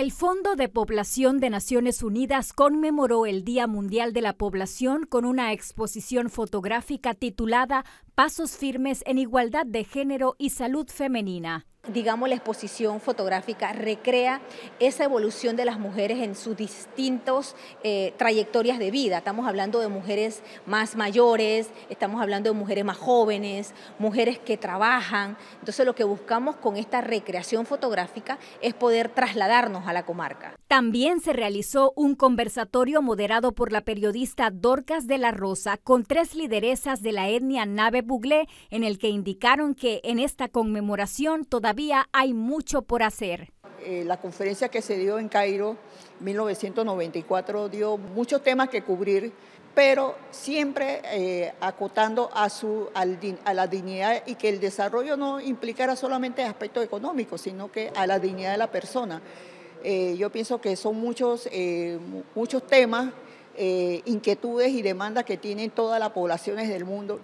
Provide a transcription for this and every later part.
El Fondo de Población de Naciones Unidas conmemoró el Día Mundial de la Población con una exposición fotográfica titulada Pasos firmes en igualdad de género y salud femenina digamos, la exposición fotográfica recrea esa evolución de las mujeres en sus distintas eh, trayectorias de vida. Estamos hablando de mujeres más mayores, estamos hablando de mujeres más jóvenes, mujeres que trabajan. Entonces lo que buscamos con esta recreación fotográfica es poder trasladarnos a la comarca. También se realizó un conversatorio moderado por la periodista Dorcas de la Rosa con tres lideresas de la etnia Nave Buglé, en el que indicaron que en esta conmemoración todavía hay mucho por hacer. Eh, la conferencia que se dio en Cairo 1994 dio muchos temas que cubrir, pero siempre eh, acotando a, su, la dignidad y que el desarrollo no implicara solamente aspectos económicos, sino que a la dignidad de la persona. Eh, yo pienso que son muchos, muchos temas, inquietudes y demandas que tienen todas las poblaciones del mundo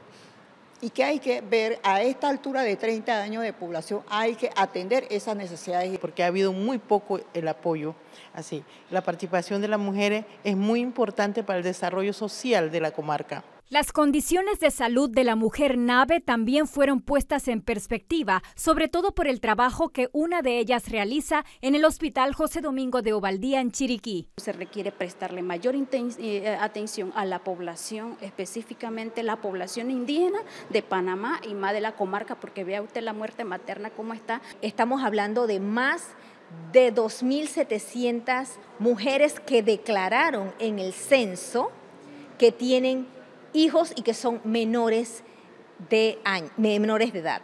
y que hay que ver a esta altura de 30 años de población, hay que atender esas necesidades. Porque ha habido muy poco el apoyo, así. La participación de las mujeres es muy importante para el desarrollo social de la comarca. Las condiciones de salud de la mujer Nave también fueron puestas en perspectiva, sobre todo por el trabajo que una de ellas realiza en el Hospital José Domingo de Ovaldía, en Chiriquí. Se requiere prestarle mayor eh, eh, atención a la población, específicamente la población indígena de Panamá y más de la comarca, porque vea usted la muerte materna cómo está. Estamos hablando de más de 2.700 mujeres que declararon en el censo que tienen hijos y que son menores de, año, menores de edad.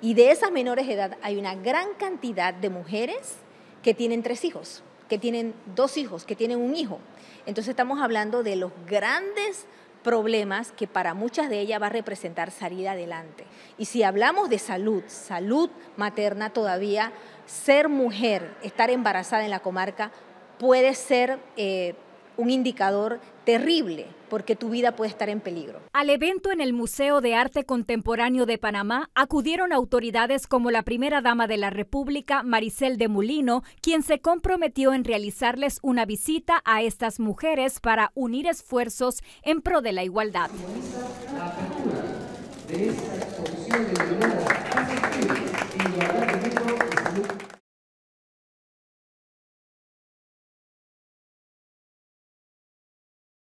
Y de esas menores de edad hay una gran cantidad de mujeres que tienen tres hijos, que tienen dos hijos, que tienen un hijo. Entonces estamos hablando de los grandes problemas que para muchas de ellas va a representar salir adelante. Y si hablamos de salud, salud materna todavía, ser mujer, estar embarazada en la comarca puede ser eh, un indicador terrible porque tu vida puede estar en peligro. Al evento en el Museo de Arte Contemporáneo de Panamá acudieron autoridades como la primera dama de la República, Maricel de Mulino, quien se comprometió en realizarles una visita a estas mujeres para unir esfuerzos en pro de la igualdad.